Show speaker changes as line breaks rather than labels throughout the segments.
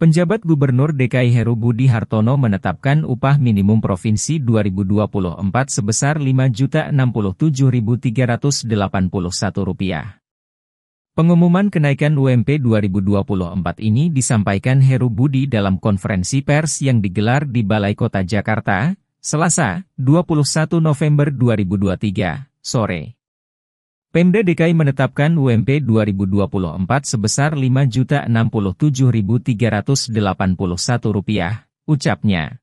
Penjabat Gubernur DKI Heru Budi Hartono menetapkan upah minimum provinsi 2024 sebesar Rp5.067.381. Pengumuman kenaikan UMP 2024 ini disampaikan Heru Budi dalam konferensi pers yang digelar di Balai Kota Jakarta, Selasa, 21 November 2023, sore. Pemda DKI menetapkan UMP 2024 sebesar Rp5.067.381, ucapnya.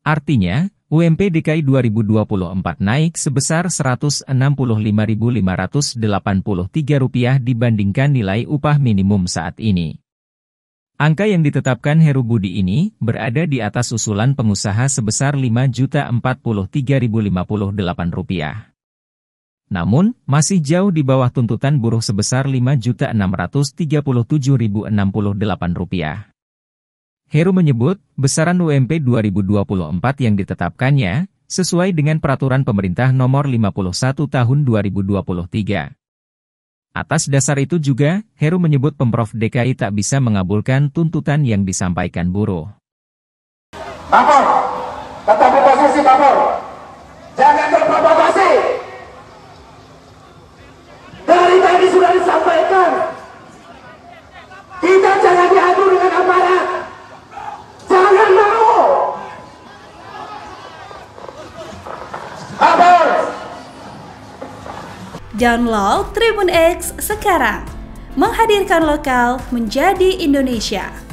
Artinya, UMP DKI 2024 naik sebesar Rp165.583 dibandingkan nilai upah minimum saat ini. Angka yang ditetapkan Heru Budi ini berada di atas usulan pengusaha sebesar Rp5.043.058. Namun, masih jauh di bawah tuntutan buruh sebesar Rp5.637.068. Heru menyebut, besaran UMP 2024 yang ditetapkannya, sesuai dengan Peraturan Pemerintah Nomor 51 Tahun 2023. Atas dasar itu juga, Heru menyebut Pemprov DKI tak bisa mengabulkan tuntutan yang disampaikan buruh.
Bapak, tetap di posisi bapak.
Jangan berpapar sampaikan kita jangan diatur dengan aparat jangan mau Abang. Download Tribun X sekarang menghadirkan lokal menjadi Indonesia.